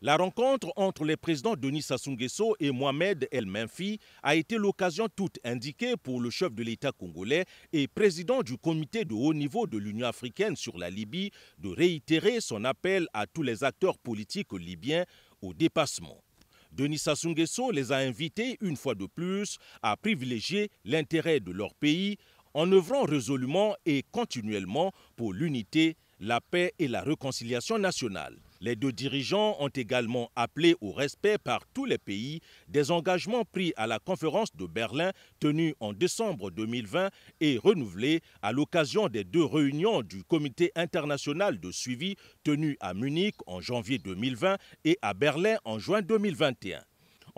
La rencontre entre les présidents Denis Sassou Nguesso et Mohamed El Menfi a été l'occasion toute indiquée pour le chef de l'État congolais et président du comité de haut niveau de l'Union africaine sur la Libye de réitérer son appel à tous les acteurs politiques libyens au dépassement. Denis Sassou Nguesso les a invités une fois de plus à privilégier l'intérêt de leur pays en œuvrant résolument et continuellement pour l'unité, la paix et la réconciliation nationale. Les deux dirigeants ont également appelé au respect par tous les pays des engagements pris à la conférence de Berlin tenue en décembre 2020 et renouvelés à l'occasion des deux réunions du Comité international de suivi tenues à Munich en janvier 2020 et à Berlin en juin 2021.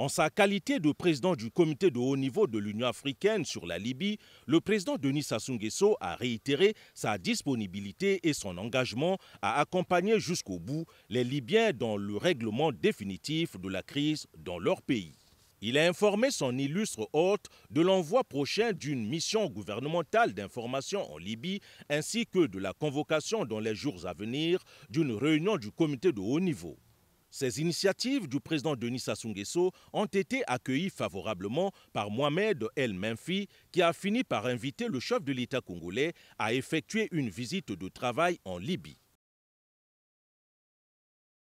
En sa qualité de président du comité de haut niveau de l'Union africaine sur la Libye, le président Denis Sassou Nguesso a réitéré sa disponibilité et son engagement à accompagner jusqu'au bout les Libyens dans le règlement définitif de la crise dans leur pays. Il a informé son illustre hôte de l'envoi prochain d'une mission gouvernementale d'information en Libye ainsi que de la convocation dans les jours à venir d'une réunion du comité de haut niveau. Ces initiatives du président Denis Sassou Nguesso ont été accueillies favorablement par Mohamed El Menfi, qui a fini par inviter le chef de l'État congolais à effectuer une visite de travail en Libye.